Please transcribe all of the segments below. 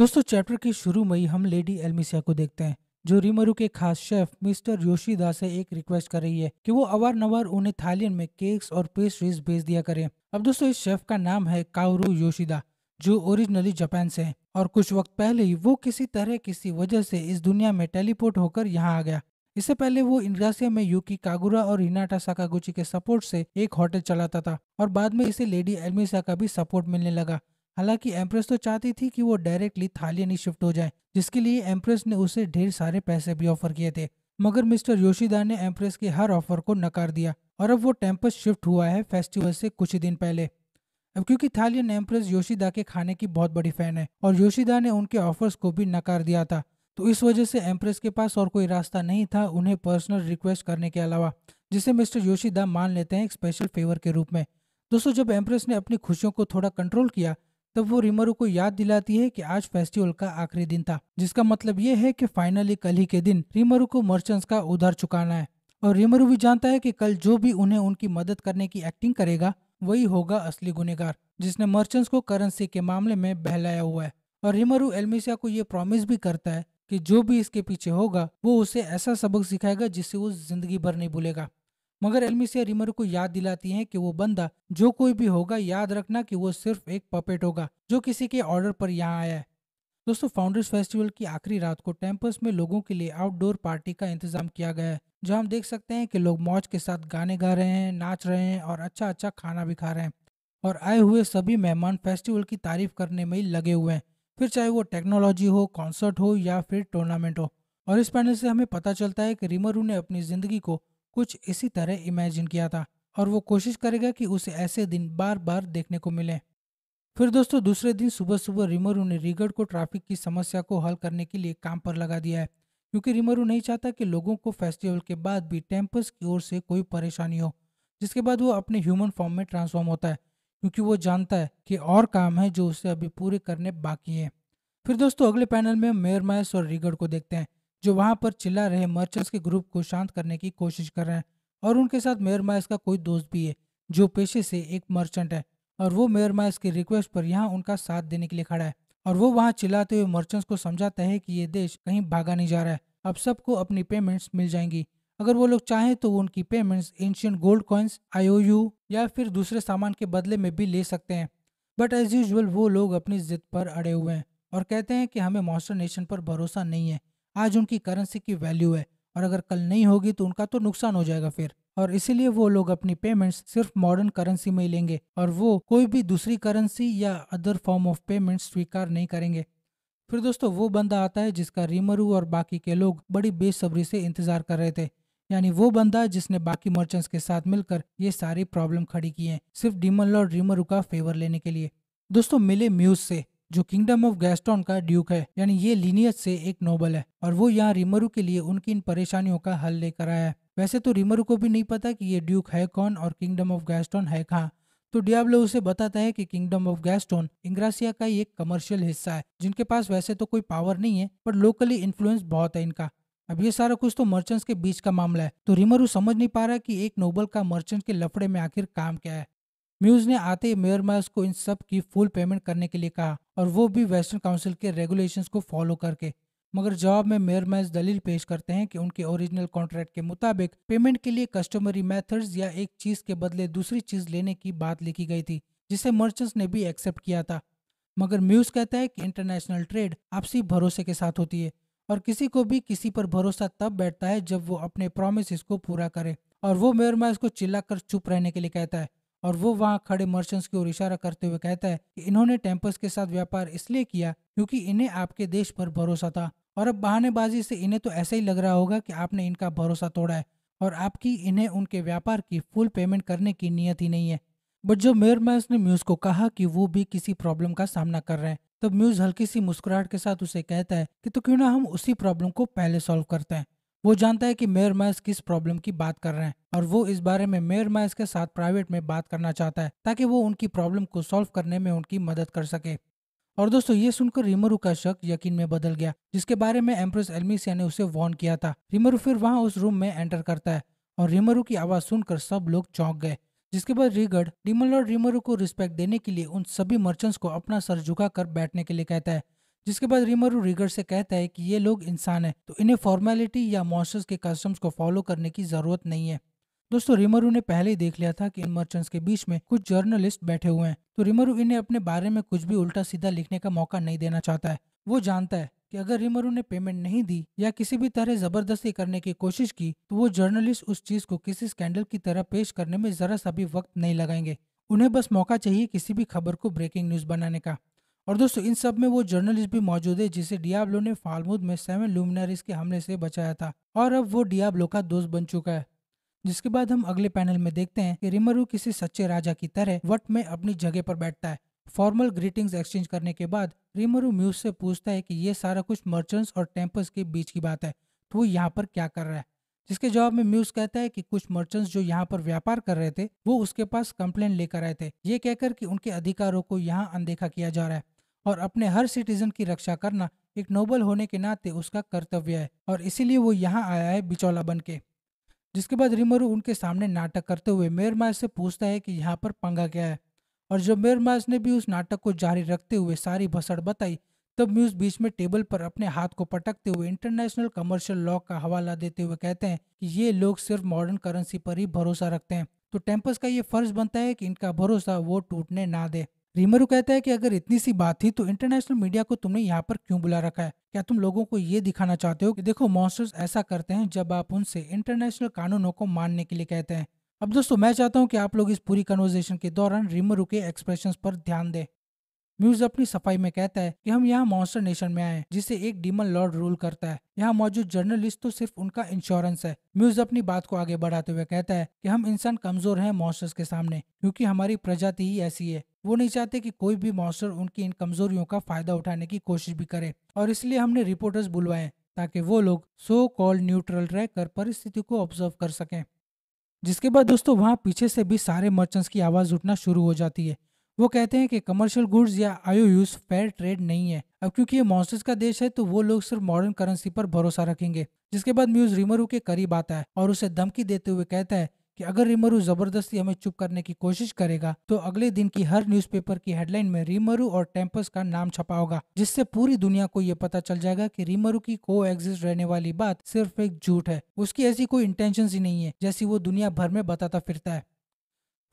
दोस्तों चैप्टर के शुरू में ही हम लेडी एलमिसिया को देखते हैं जो रिमरू के खास शेफ मिस्टर योशीदा से एक रिक्वेस्ट कर रही है कि वो अवार नवार उन्हें थालियन में केक्स और पेस्ट्रीज भेज दिया करें अब दोस्तों इस शेफ का नाम है काउरू योशीदा जो ओरिजिनली जापान से है और कुछ वक्त पहले ही वो किसी तरह किसी वजह से इस दुनिया में टेलीपोर्ट होकर यहाँ आ गया इससे पहले वो इंडोनेशिया में यूकी कागुरा और हिनाटा साकागुची के सपोर्ट से एक होटल चलाता था और बाद में इसे लेडी एलमिसा का भी सपोर्ट मिलने लगा हालांकि एम्प्रेस तो चाहती थी कि वो डायरेक्टली थालियन ही शिफ्ट हो जाए जिसके लिए एम्प्रेस ने उसे ढेर सारे पैसे भी ऑफर किए थे मगर मिस्टर योशिदा ने एम्प्रेस के हर ऑफर को नकार दिया और अब वो टेम्पस शिफ्ट हुआ है फेस्टिवल से कुछ दिन पहले अब क्योंकि थालियन एम्प्रेस योशिदा के खाने की बहुत बड़ी फैन है और योशिदा ने उनके ऑफर्स को भी नकार दिया था तो इस वजह से एम्प्रेस के पास और कोई रास्ता नहीं था उन्हें पर्सनल रिक्वेस्ट करने के अलावा जिसे मिस्टर योशिदा मान लेते हैं एक स्पेशल फेवर के रूप में दोस्तों जब एम्प्रेस ने अपनी खुशियों को थोड़ा कंट्रोल किया तब वो रिमरू को याद दिलाती है कि आज फेस्टिवल का आखिरी दिन था जिसका मतलब ये है कि फाइनली कल ही के दिन रिमरू को मर्चेंट्स का उधार चुकाना है और रिमरू भी जानता है कि कल जो भी उन्हें उनकी मदद करने की एक्टिंग करेगा वही होगा असली गुनेगार जिसने मर्चेंट्स को करेंसी के मामले में बहलाया हुआ है और रिमरू एलमिसिया को ये प्रॉमिस भी करता है कि जो भी इसके पीछे होगा वो उसे ऐसा सबक सिखाएगा जिससे वो जिंदगी भर नहीं भूलेगा मगर एलमी रिमर को याद दिलाती है कि वो बंदा जो कोई भी होगा याद रखना कि वो सिर्फ एक पपेट होगा जो किसी के ऑर्डर पर यहाँ आया है दोस्तों फाउंडर्स फेस्टिवल की आखिरी रात को टेम्पस में लोगों के लिए आउटडोर पार्टी का इंतजाम किया गया है जो हम देख सकते हैं कि लोग मौज के साथ गाने गा रहे हैं नाच रहे हैं और अच्छा अच्छा खाना भी खा रहे हैं और आए हुए सभी मेहमान फेस्टिवल की तारीफ करने में ही लगे हुए हैं फिर चाहे वो टेक्नोलॉजी हो कॉन्सर्ट हो या फिर टूर्नामेंट हो और इस पैनल से हमें पता चलता है कि रिमरू ने अपनी ज़िंदगी को कुछ इसी तरह इमेजिन किया था और वो कोशिश करेगा कि उसे ऐसे दिन बार बार देखने को मिले फिर दोस्तों दूसरे दिन सुबह सुबह रिमरू ने रीगढ़ को ट्रैफिक की समस्या को हल करने के लिए काम पर लगा दिया है क्योंकि रिमरू नहीं चाहता कि लोगों को फेस्टिवल के बाद भी टेम्पस की ओर से कोई परेशानी हो जिसके बाद वो अपने ह्यूमन फॉर्म में ट्रांसफॉर्म होता है क्योंकि वो जानता है कि और काम है जो उसे अभी पूरे करने बाकी हैं फिर दोस्तों अगले पैनल में मेयर मायस और रीगढ़ को देखते हैं जो वहां पर चिल्ला रहे मर्चेंट्स के ग्रुप को शांत करने की कोशिश कर रहे हैं और उनके साथ मेयर माइस का कोई दोस्त भी है जो पेशे से एक मर्चेंट है और वो मेयर माइस की रिक्वेस्ट पर यहाँ उनका साथ देने के लिए खड़ा है और वो वहाँ चिल्लाते हुए मर्चेंट्स को समझाता है कि ये देश कहीं भागा नहीं जा रहा है अब सबको अपनी पेमेंट्स मिल जाएंगी अगर वो लोग चाहें तो उनकी payments ancient gold coins IOU या फिर दूसरे सामान के बदले में भी ले सकते हैं बट एज यूजल वो लोग अपनी जिद पर अड़े हुए हैं और कहते हैं कि हमें मॉस्टर नेशन पर भरोसा नहीं है आज उनकी करेंसी की वैल्यू है और अगर कल नहीं होगी तो उनका तो नुकसान हो जाएगा फिर और इसीलिए वो लोग अपनी पेमेंट्स सिर्फ मॉडर्न करेंसी में ही लेंगे और वो कोई भी दूसरी करेंसी या अदर फॉर्म ऑफ पेमेंट स्वीकार नहीं करेंगे फिर दोस्तों वो बंदा आता है जिसका रीमरू और बाकी के लोग बड़ी बेसब्री से इंतजार कर रहे थे यानी वो बंदा जिसने बाकी मर्चेंट्स के साथ मिलकर ये सारी प्रॉब्लम खड़ी की है सिर्फ डीमन लॉर्ड रीमरू का फेवर लेने के लिए दोस्तों मिले म्यूज से जो किंगडम ऑफ गैस्टॉन का ड्यूक है यानी ये लीनियस से एक नोबल है और वो यहाँ रिमरू के लिए उनकी इन परेशानियों का हल लेकर आया है वैसे तो रिमरू को भी नहीं पता कि ये ड्यूक है कौन और किंगडम ऑफ गैस्टोन है कहाँ तो डियाब्लो उसे बताता है कि किंगडम ऑफ गैस्टोन इंग्रासिया का एक कमर्शियल हिस्सा है जिनके पास वैसे तो कोई पावर नहीं है पर लोकली इन्फ्लुएंस बहुत है इनका अब ये सारा कुछ तो मर्चेंट्स के बीच का मामला है तो रिमरू समझ नहीं पा रहा कि एक नोबल का मर्चेंट के लफड़े में आखिर काम क्या है म्यूज ने आते ही मेयर मायर्स को इन सब की फुल पेमेंट करने के लिए कहा और वो भी वेस्टर्न काउंसिल के रेगुलेशंस को फॉलो करके मगर जवाब में मेयर मैज दलील पेश करते हैं कि उनके ओरिजिनल कॉन्ट्रैक्ट के मुताबिक पेमेंट के लिए कस्टमरी मेथड्स या एक चीज के बदले दूसरी चीज लेने की बात लिखी गई थी जिसे मर्चेंट्स ने भी एक्सेप्ट किया था मगर म्यूज कहता है कि इंटरनेशनल ट्रेड आपसी भरोसे के साथ होती है और किसी को भी किसी पर भरोसा तब बैठता है जब वो अपने प्रोमिस को पूरा करे और वो मेयर मैज को चिल्लाकर चुप रहने के लिए कहता है और वो वहाँ खड़े मर्चेंट्स की ओर इशारा करते हुए कहता है कि इन्होंने टेम्पस के साथ व्यापार इसलिए किया क्योंकि इन्हें आपके देश पर भरोसा था और अब बहानेबाजी से इन्हें तो ऐसा ही लग रहा होगा कि आपने इनका भरोसा तोड़ा है और आपकी इन्हें उनके व्यापार की फुल पेमेंट करने की नीयत ही नहीं है बट जब मेयर मैस ने म्यूज को कहा कि वो भी किसी प्रॉब्लम का सामना कर रहे हैं तब म्यूज हल्की सी मुस्कुराहट के साथ उसे कहता है कि तो क्यों ना हम उसी प्रॉब्लम को पहले सॉल्व करते हैं वो जानता है कि मेयर माइस किस प्रॉब्लम की बात कर रहे हैं और वो इस बारे में मेयर माइस के साथ प्राइवेट में बात करना चाहता है ताकि वो उनकी प्रॉब्लम को सॉल्व करने में उनकी मदद कर सके और दोस्तों ये सुनकर रिमरू का शक यकीन में बदल गया जिसके बारे में एम्प्रेस एलमिसिया ने उसे वार्न किया था रिमरू फिर वहाँ उस रूम में एंटर करता है और रिमरू की आवाज़ सुनकर सब लोग चौंक गए जिसके बाद रिगर्ड डिमल और रिमरू को रिस्पेक्ट देने के लिए उन सभी मर्चेंट्स को अपना सर झुकाकर बैठने के लिए कहता है जिसके बाद रिमरू रिगर से कहता है कि ये लोग इंसान हैं तो इन्हें फॉर्मेलिटी या मॉन्स्टर्स के कस्टम्स को फॉलो करने की ज़रूरत नहीं है दोस्तों रिमरू ने पहले ही देख लिया था कि इन मर्चेंट्स के बीच में कुछ जर्नलिस्ट बैठे हुए हैं तो रिमरू इन्हें अपने बारे में कुछ भी उल्टा सीधा लिखने का मौका नहीं देना चाहता है वो जानता है कि अगर रिमरू ने पेमेंट नहीं दी या किसी भी तरह जबरदस्ती करने की कोशिश की तो वो जर्नलिस्ट उस चीज को किसी स्कैंडल की तरह पेश करने में जरा सा भी वक्त नहीं लगाएंगे उन्हें बस मौका चाहिए किसी भी खबर को ब्रेकिंग न्यूज बनाने का और दोस्तों इन सब में वो जर्नलिस्ट भी मौजूद है जिसे डियाब्लो ने फालमूद में सेवन लूमिनरीज के हमले से बचाया था और अब वो डियाब्लो का दोस्त बन चुका है जिसके बाद हम अगले पैनल में देखते हैं कि रिमरू किसी सच्चे राजा की तरह वट में अपनी जगह पर बैठता है फॉर्मल ग्रीटिंग्स एक्सचेंज करने के बाद रिमरू म्यूज से पूछता है कि ये सारा कुछ मर्चेंट्स और टेम्पल्स के बीच की बात है तो वो यहाँ पर क्या कर रहा है जिसके जवाब में म्यूज कहता है कि कुछ मर्चेंट्स जो यहाँ पर व्यापार कर रहे थे वो उसके पास कंप्लेन लेकर आए थे ये कहकर कि उनके अधिकारों को यहाँ अनदेखा किया जा रहा है और अपने हर सिटीजन की रक्षा करना एक नोबल होने के नाते उसका कर्तव्य है और इसीलिए वो यहाँ आया है बिचौला बन के जिसके बाद रिमरू उनके सामने नाटक करते हुए मेयरमास से पूछता है कि यहाँ पर पंगा क्या है और जब मेयरमास ने भी उस नाटक को जारी रखते हुए सारी भसड़ बताई तब म्यूज बीच में टेबल पर अपने हाथ को पटकते हुए इंटरनेशनल कमर्शियल लॉ का हवाला देते हुए कहते हैं कि ये लोग सिर्फ मॉडर्न करेंसी पर ही भरोसा रखते हैं तो टेम्पस का ये फर्ज बनता है कि इनका भरोसा वो टूटने ना दे रीमरू कहता है कि अगर इतनी सी बात थी तो इंटरनेशनल मीडिया को तुमने यहाँ पर क्यों बुला रखा है क्या तुम लोगों को ये दिखाना चाहते हो कि देखो मॉन्स्टर्स ऐसा करते हैं जब आप उनसे इंटरनेशनल कानूनों को मानने के लिए कहते हैं अब दोस्तों मैं चाहता हूँ कि आप लोग इस पूरी कन्वर्जेशन के दौरान रिमरू के एक्सप्रेशन पर ध्यान दें म्यूज अपनी सफाई में कहता है कि हम यहाँ मॉन्स्टर नेशन में आए जिसे एक डीमन लॉर्ड रूल करता है यहाँ मौजूद जर्नलिस्ट तो सिर्फ उनका इंश्योरेंस है म्यूज अपनी बात को आगे बढ़ाते हुए कहता है कि हम इंसान कमजोर हैं मॉन्स्टर्स के सामने क्योंकि हमारी प्रजाति ही ऐसी है वो नहीं चाहते कि कोई भी मॉन्स्टर उनकी इन कमजोरियों का फायदा उठाने की कोशिश भी करे और इसलिए हमने रिपोर्टर्स बुलवाए ताकि वो लोग सो कॉल न्यूट्रल रहकर परिस्थिति को ऑब्जर्व कर सकें जिसके बाद दोस्तों वहाँ पीछे से भी सारे मर्चेंट्स की आवाज़ उठना शुरू हो जाती है वो कहते हैं कि कमर्शियल गुड्स या आयो यूज फेयर ट्रेड नहीं है अब क्योंकि ये मॉन्स्टर्स का देश है तो वो लोग सिर्फ मॉडर्न करेंसी पर भरोसा रखेंगे जिसके बाद म्यूज रिमरू के करीब आता है और उसे धमकी देते हुए कहता है कि अगर रिमरू जबरदस्ती हमें चुप करने की कोशिश करेगा तो अगले दिन की हर न्यूज़पेपर की हेडलाइन में रिमरू और टेम्पस का नाम छपा होगा जिससे पूरी दुनिया को ये पता चल जाएगा कि रिमरू की को एग्जिस्ट रहने वाली बात सिर्फ एक झूठ है उसकी ऐसी कोई इंटेंशन ही नहीं है जैसी वो दुनिया भर में बताता फिरता है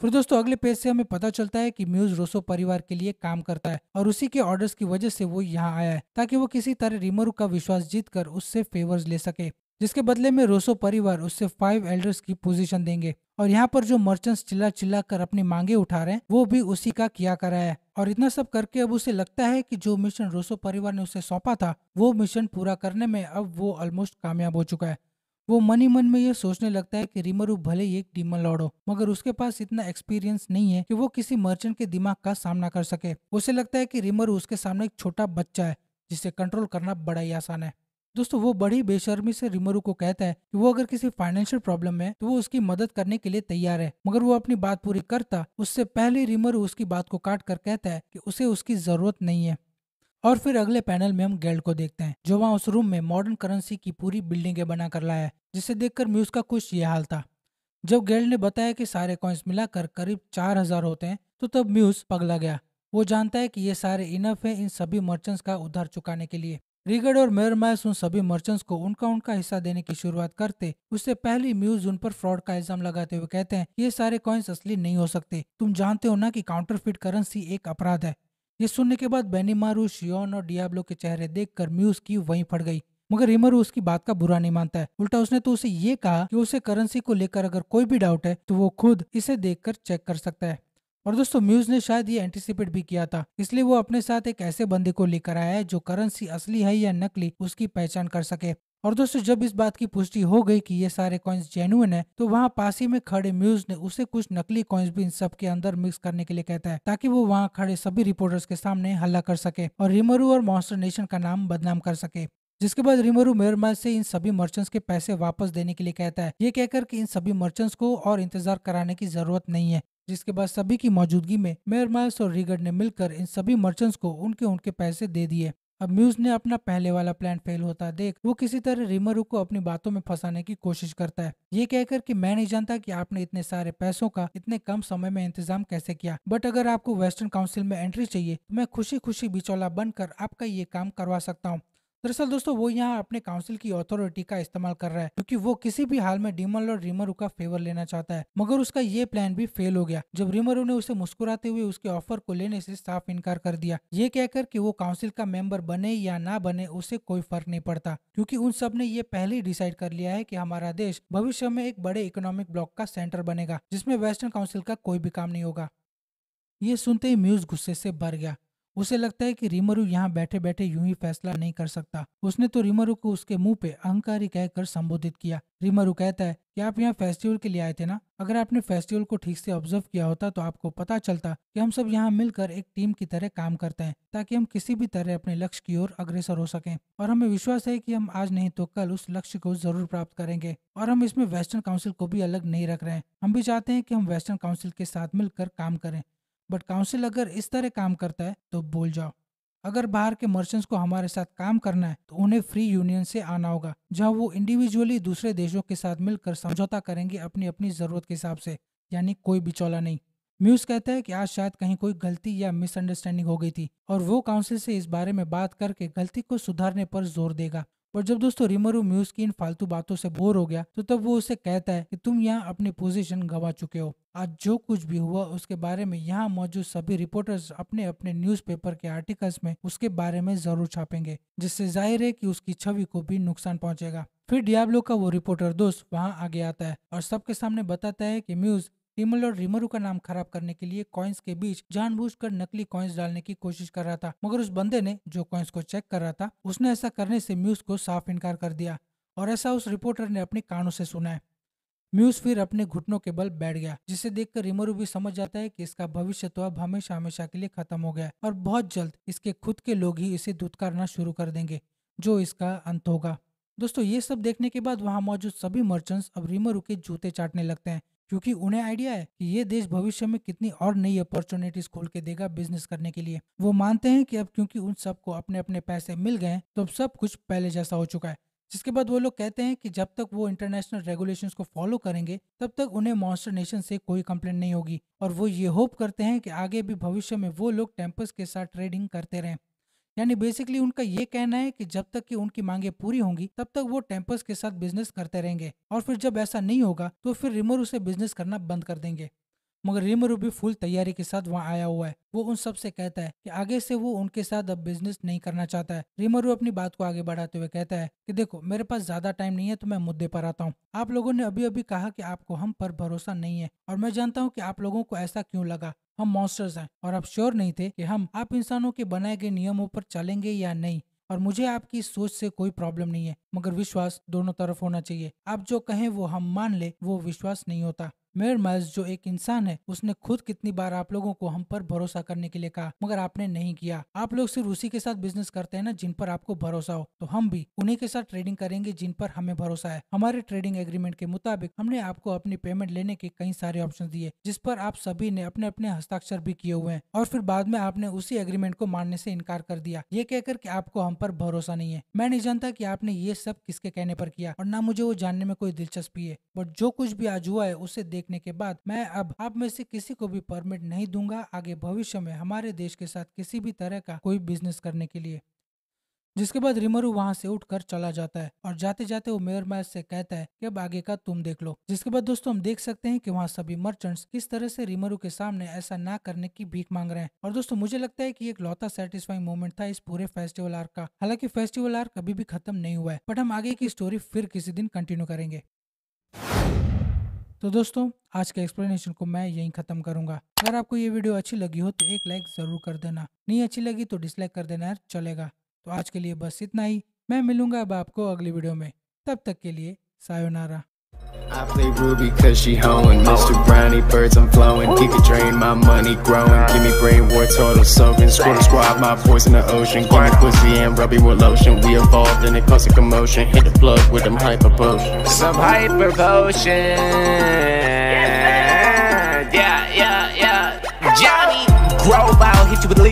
फिर दोस्तों अगले पेज से हमें पता चलता है कि म्यूज रोसो परिवार के लिए काम करता है और उसी के ऑर्डर्स की वजह से वो यहाँ आया है ताकि वो किसी तरह रिमरू का विश्वास जीत कर उससे फेवर्स ले सके जिसके बदले में रोसो परिवार उससे फाइव एल्डर्स की पोजीशन देंगे और यहाँ पर जो मर्चेंट्स चिल्ला चिल्ला कर अपनी मांगे उठा रहे हैं वो भी उसी का किया कर रहा है और इतना सब करके अब उसे लगता है कि जो मिशन रोसो परिवार ने उसे सौंपा था वो मिशन पूरा करने में अब वो ऑलमोस्ट कामयाब हो चुका है वो मन ही मन में ये सोचने लगता है कि रिमरू भले ही एक डीमन लॉर्ड हो मगर उसके पास इतना एक्सपीरियंस नहीं है कि वो किसी मर्चेंट के दिमाग का सामना कर सके उसे लगता है कि रिमरू उसके सामने एक छोटा बच्चा है जिसे कंट्रोल करना बड़ा ही आसान है दोस्तों वो बड़ी बेशर्मी से रिमरू को कहता है कि वो अगर किसी फाइनेंशियल प्रॉब्लम में तो वो उसकी मदद करने के लिए तैयार है मगर वो अपनी बात पूरी करता उससे पहले रिमरू उसकी बात को काट कर कहता है कि उसे उसकी जरूरत नहीं है और फिर अगले पैनल में हम गेल्ड को देखते हैं जो वहाँ उस रूम में मॉडर्न करेंसी की पूरी बिल्डिंगें बना कर लाया है जिसे देखकर म्यूज का कुछ ये हाल था जब गेल्ड ने बताया कि सारे कॉइन्स मिलाकर करीब चार हजार होते हैं तो तब म्यूज पगला गया वो जानता है कि ये सारे इनफ है इन सभी मर्चेंट्स का उधार चुकाने के लिए रिगर्ड और मैस उन सभी मर्चेंट्स को उनका उनका हिस्सा देने की शुरुआत करते उससे पहले म्यूज उन पर फ्रॉड का इल्जाम लगाते हुए कहते हैं ये सारे कॉइन्स असली नहीं हो सकते तुम जानते हो ना कि काउंटरफिट करेंसी एक अपराध है ये सुनने के बाद बैनी मारू शियोन और डियाब्लो के चेहरे देखकर म्यूज की वहीं फट गई मगर रिमरू उसकी बात का बुरा नहीं मानता है उल्टा उसने तो उसे ये कहा कि उसे करेंसी को लेकर अगर कोई भी डाउट है तो वो खुद इसे देखकर चेक कर सकता है और दोस्तों म्यूज ने शायद ये एंटिसिपेट भी किया था इसलिए वो अपने साथ एक ऐसे बंदे को लेकर आया है जो करेंसी असली है या नकली उसकी पहचान कर सके और दोस्तों जब इस बात की पुष्टि हो गई कि ये सारे कॉइन्स जेनुअन है तो वहाँ पास ही में खड़े म्यूज ने उसे कुछ नकली कॉइन्स भी इन सब के अंदर मिक्स करने के लिए कहता है ताकि वो वहाँ खड़े सभी रिपोर्टर्स के सामने हल्ला कर सके और रिमरू और मॉन्स्टर नेशन का नाम बदनाम कर सके जिसके बाद रिमरू मेरमल से इन सभी मर्चेंट्स के पैसे वापस देने के लिए कहता है ये कहकर कि इन सभी मर्चेंट्स को और इंतजार कराने की जरूरत नहीं है जिसके बाद सभी की मौजूदगी में मेयर माइल्स और रीगर्ड ने मिलकर इन सभी मर्चेंट्स को उनके उनके पैसे दे दिए अब म्यूज ने अपना पहले वाला प्लान फेल होता देख वो किसी तरह रिमरू को अपनी बातों में फंसाने की कोशिश करता है ये कहकर कि मैं नहीं जानता कि आपने इतने सारे पैसों का इतने कम समय में इंतजाम कैसे किया बट अगर आपको वेस्टर्न काउंसिल में एंट्री चाहिए तो मैं खुशी खुशी बिचौला बनकर आपका ये काम करवा सकता हूँ दरअसल दोस्तों वो यहाँ अपने काउंसिल की अथॉरिटी का इस्तेमाल कर रहा है क्योंकि वो किसी भी हाल में डिमल और रिमरू का फेवर लेना चाहता है मगर उसका ये प्लान भी फेल हो गया जब रिमरू ने उसे मुस्कुराते हुए उसके ऑफर को लेने से साफ इनकार कर दिया ये कहकर कि वो काउंसिल का मेंबर बने या ना बने उसे कोई फर्क नहीं पड़ता क्यूँकी उन सब ने ये पहले ही डिसाइड कर लिया है की हमारा देश भविष्य में एक बड़े इकोनॉमिक ब्लॉक का सेंटर बनेगा जिसमे वेस्टर्न काउंसिल का कोई भी काम नहीं होगा ये सुनते ही म्यूज गुस्से से भर गया उसे लगता है कि रिमरू यहाँ बैठे बैठे यूं ही फैसला नहीं कर सकता उसने तो रिमरू को उसके मुंह पे अहंकारी कहकर संबोधित किया रिमरू कहता है कि आप यहाँ फेस्टिवल के लिए आए थे ना अगर आपने फेस्टिवल को ठीक से ऑब्जर्व किया होता तो आपको पता चलता कि हम सब यहाँ मिलकर एक टीम की तरह काम करते हैं ताकि हम किसी भी तरह अपने लक्ष्य की ओर अग्रसर हो सके और हमें विश्वास है की हम आज नहीं तो कल उस लक्ष्य को जरूर प्राप्त करेंगे और हम इसमें वेस्टर्न काउंसिल को भी अलग नहीं रख रहे हैं हम भी चाहते हैं कि हम वेस्टर्न काउंसिल के साथ मिलकर काम करें बट काउंसिल अगर इस तरह काम करता है तो बोल जाओ अगर बाहर के मर्चेंट्स को हमारे साथ काम करना है तो उन्हें फ्री यूनियन से आना होगा जहां वो इंडिविजुअली दूसरे देशों के साथ मिलकर समझौता करेंगे अपनी अपनी ज़रूरत के हिसाब से यानी कोई बिचौला नहीं म्यूज कहता है कि आज शायद कहीं कोई गलती या मिसअंडरस्टैंडिंग हो गई थी और वो काउंसिल से इस बारे में बात करके गलती को सुधारने पर जोर देगा पर जब दोस्तों रिमरू म्यूज की इन फालतू बातों से बोर हो गया तो तब वो उसे कहता है कि तुम यहाँ अपनी पोजीशन गंवा चुके हो आज जो कुछ भी हुआ उसके बारे में यहाँ मौजूद सभी रिपोर्टर्स अपने अपने न्यूज़पेपर के आर्टिकल्स में उसके बारे में जरूर छापेंगे जिससे जाहिर है कि उसकी छवि को भी नुकसान पहुंचेगा फिर डियाब्लो का वो रिपोर्टर दोस्त वहाँ आगे आता है और सबके सामने बताता है कि म्यूज रिमल और रिमरू का नाम खराब करने के लिए कॉइन्स के बीच जानबूझकर नकली कॉइन्स डालने की कोशिश कर रहा था मगर उस बंदे ने जो कॉइन्स को चेक कर रहा था उसने ऐसा करने से म्यूज को साफ इनकार कर दिया और ऐसा उस रिपोर्टर ने अपने कानों से सुना है म्यूज फिर अपने घुटनों के बल बैठ गया जिसे देखकर रिमरू भी समझ जाता है कि इसका भविष्य तो अब हमेशा हमेशा के लिए खत्म हो गया और बहुत जल्द इसके खुद के लोग ही इसे धुतकारना शुरू कर देंगे जो इसका अंत होगा दोस्तों ये सब देखने के बाद वहाँ मौजूद सभी मर्चेंट्स अब रिमरू के जूते चाटने लगते हैं क्योंकि उन्हें आइडिया है कि ये देश भविष्य में कितनी और नई अपॉर्चुनिटीज खोल के देगा बिजनेस करने के लिए वो मानते हैं कि अब क्योंकि उन सबको अपने अपने पैसे मिल गए तो अब सब कुछ पहले जैसा हो चुका है जिसके बाद वो लोग कहते हैं कि जब तक वो इंटरनेशनल रेगुलेशंस को फॉलो करेंगे तब तक उन्हें मॉन्स्टर नेशन से कोई कंप्लेंट नहीं होगी और वो ये होप करते हैं कि आगे भी भविष्य में वो लोग टेम्पस के साथ ट्रेडिंग करते रहें यानी बेसिकली उनका ये कहना है कि जब तक कि उनकी मांगे पूरी होंगी तब तक वो टेम्पर्स के साथ बिजनेस करते रहेंगे और फिर जब ऐसा नहीं होगा तो फिर रिमर उसे बिजनेस करना बंद कर देंगे मगर रिमरू भी फुल तैयारी के साथ वहाँ आया हुआ है वो उन सब से कहता है कि आगे से वो उनके साथ अब बिजनेस नहीं करना चाहता है रिमरू अपनी बात को आगे बढ़ाते हुए कहता है कि देखो मेरे पास ज्यादा टाइम नहीं है तो मैं मुद्दे पर आता हूँ आप लोगों ने अभी अभी कहा कि आपको हम पर भरोसा नहीं है और मैं जानता हूँ कि आप लोगों को ऐसा क्यों लगा हम मॉन्स्टर्स हैं और आप श्योर नहीं थे कि हम आप इंसानों के बनाए गए नियमों पर चलेंगे या नहीं और मुझे आपकी सोच से कोई प्रॉब्लम नहीं है मगर विश्वास दोनों तरफ होना चाहिए आप जो कहें वो हम मान ले वो विश्वास नहीं होता मेयर माइल्स जो एक इंसान है उसने खुद कितनी बार आप लोगों को हम पर भरोसा करने के लिए कहा मगर आपने नहीं किया आप लोग सिर्फ उसी के साथ बिजनेस करते हैं ना जिन पर आपको भरोसा हो तो हम भी उन्हीं के साथ ट्रेडिंग करेंगे जिन पर हमें भरोसा है हमारे ट्रेडिंग एग्रीमेंट के मुताबिक हमने आपको अपनी पेमेंट लेने के कई सारे ऑप्शन दिए जिस पर आप सभी ने अपने अपने हस्ताक्षर भी किए हुए हैं और फिर बाद में आपने उसी एग्रीमेंट को मानने से इनकार कर दिया ये कहकर कि आपको हम पर भरोसा नहीं है मैं नहीं जानता की आपने ये सब किसके कहने पर किया और ना मुझे वो जानने में कोई दिलचस्पी है बट जो कुछ भी आज हुआ है उसे देखने के बाद मैं अब आप में से किसी को भी परमिट नहीं दूंगा आगे भविष्य में हमारे देश के साथ किसी भी तरह का कोई बिजनेस करने के लिए जिसके बाद रिमरू वहाँ से उठकर चला जाता है और जाते जाते वो मेयर मैच से कहता है कि अब आगे का तुम देख लो जिसके बाद दोस्तों हम देख सकते हैं कि वहाँ सभी मर्चेंट्स किस तरह से रिमरू के सामने ऐसा ना करने की भीख मांग रहे हैं और दोस्तों मुझे लगता है की एक लौता सेटिस्फाइंग मोमेंट था इस पूरे फेस्टिवल आर्क का हालांकि फेस्टिवल आर्क अभी भी खत्म नहीं हुआ है बट हम आगे की स्टोरी फिर किसी दिन कंटिन्यू करेंगे तो दोस्तों आज के एक्सप्लेनेशन को मैं यहीं खत्म करूंगा अगर आपको ये वीडियो अच्छी लगी हो तो एक लाइक जरूर कर देना नहीं अच्छी लगी तो डिसलाइक कर देना यार चलेगा तो आज के लिए बस इतना ही मैं मिलूंगा अब आपको अगली वीडियो में तब तक के लिए सायोनारा I play Ruby cause she hoeing Mr. Brownie, birds I'm flowing Keep it drain my money growing Give me brain war, total soaking Squirtle squad, my voice in the ocean Grind me pussy and rubby with lotion We evolved and it caused a commotion Hit the plug with them hyper potions Some hyper potion Yeah, yeah, yeah Johnny grow out, hit you with leaf